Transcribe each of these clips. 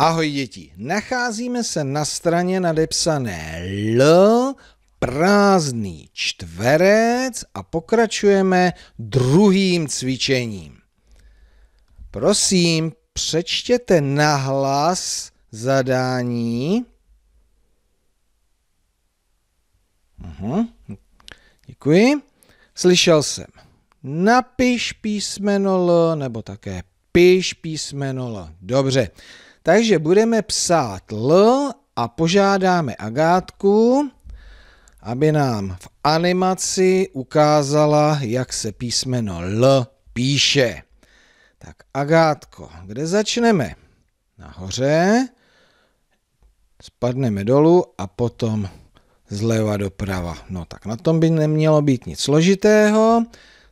Ahoj děti, nacházíme se na straně nadepsané L, prázdný čtverec a pokračujeme druhým cvičením. Prosím, přečtěte nahlas zadání. Uhum. Děkuji. Slyšel jsem. Napiš písmeno L nebo také piš písmeno L. Dobře. Takže budeme psát L a požádáme Agátku, aby nám v animaci ukázala, jak se písmeno L píše. Tak Agátko, kde začneme? Nahoře, spadneme dolů a potom zleva doprava. No tak na tom by nemělo být nic složitého,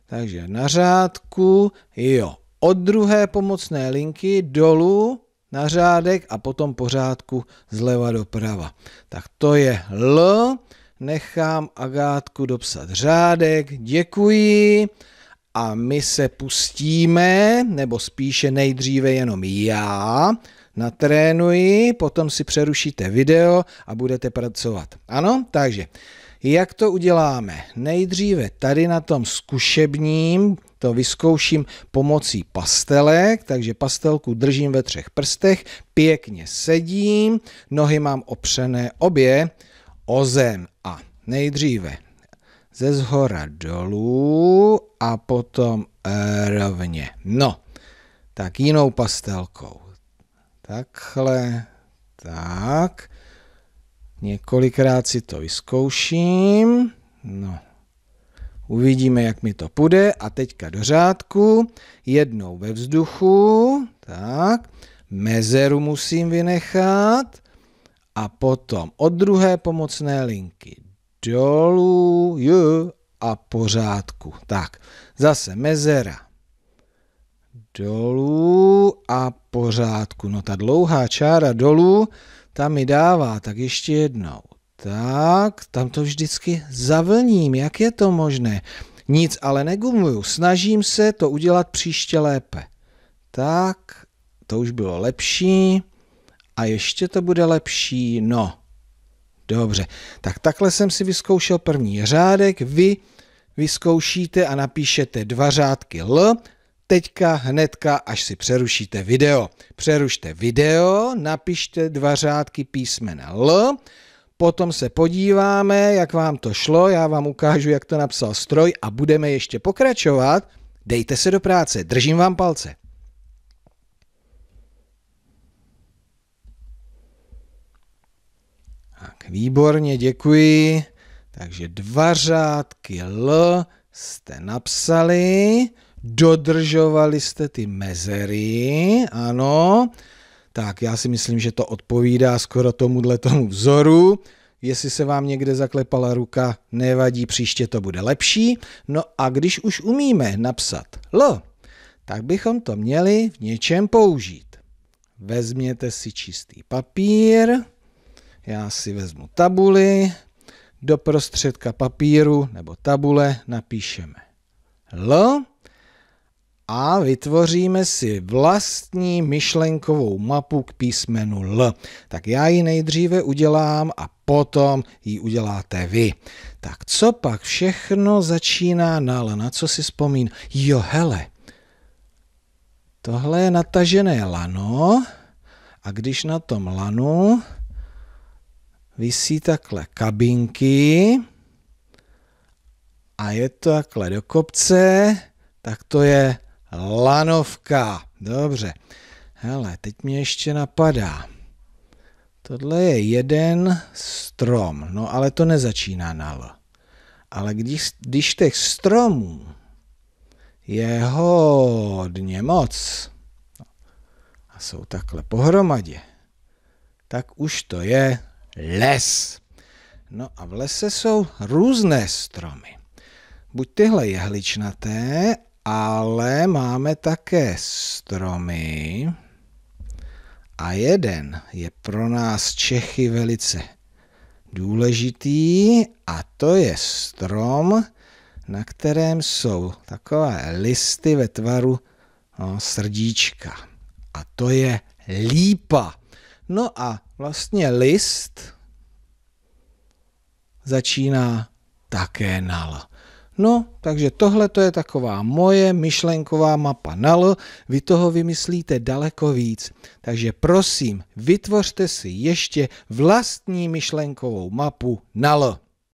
takže na řádku, jo, od druhé pomocné linky dolů na řádek a potom pořádku zleva doprava. Tak to je L, nechám Agátku dopsat řádek, děkuji a my se pustíme, nebo spíše nejdříve jenom já, natrénuji, potom si přerušíte video a budete pracovat. Ano, takže jak to uděláme? Nejdříve tady na tom zkušebním to vyzkouším pomocí pastelek, takže pastelku držím ve třech prstech, pěkně sedím, nohy mám opřené obě o zem a nejdříve ze zhora dolů a potom eh, rovně. No, tak jinou pastelkou. Takhle, tak. Několikrát si to vyzkouším. No. Uvidíme, jak mi to půjde. A teďka do řádku. Jednou ve vzduchu. Tak. Mezeru musím vynechat. A potom od druhé pomocné linky dolů j, a pořádku. Tak, zase mezera. Dolů a pořádku. No ta dlouhá čára dolů ta mi dává, tak ještě jednou. Tak, tam to vždycky zavlním, jak je to možné? Nic ale negumuju, snažím se to udělat příště lépe. Tak, to už bylo lepší a ještě to bude lepší, no. Dobře, tak takhle jsem si vyzkoušel první řádek, vy vyzkoušíte a napíšete dva řádky L, teďka hnedka, až si přerušíte video. Přerušte video, napište dva řádky písmena L, potom se podíváme, jak vám to šlo, já vám ukážu, jak to napsal stroj a budeme ještě pokračovat. Dejte se do práce, držím vám palce. Tak, výborně, děkuji. Takže dva řádky L jste napsali dodržovali jste ty mezery, ano, tak já si myslím, že to odpovídá skoro tomuhle tomu vzoru. Jestli se vám někde zaklepala ruka, nevadí, příště to bude lepší. No a když už umíme napsat L, tak bychom to měli v něčem použít. Vezměte si čistý papír, já si vezmu tabuli, do prostředka papíru nebo tabule napíšeme L, a vytvoříme si vlastní myšlenkovou mapu k písmenu L. Tak já ji nejdříve udělám a potom ji uděláte vy. Tak co pak všechno začíná na L? Na co si vzpomín? Jo, hele, tohle je natažené lano a když na tom lanu visí takhle kabinky a je to takhle do kopce, tak to je lanovka. Dobře. Hele, teď mě ještě napadá. Tohle je jeden strom, no ale to nezačíná na L. Ale když, když těch stromů je hodně moc a jsou takhle pohromadě, tak už to je les. No a v lese jsou různé stromy. Buď tyhle jehličnaté, ale máme také stromy a jeden je pro nás Čechy velice důležitý a to je strom, na kterém jsou takové listy ve tvaru no, srdíčka. A to je lípa. No a vlastně list začíná také na L. No, takže tohle to je taková moje myšlenková mapa NAL. vy toho vymyslíte daleko víc. Takže prosím, vytvořte si ještě vlastní myšlenkovou mapu NAL.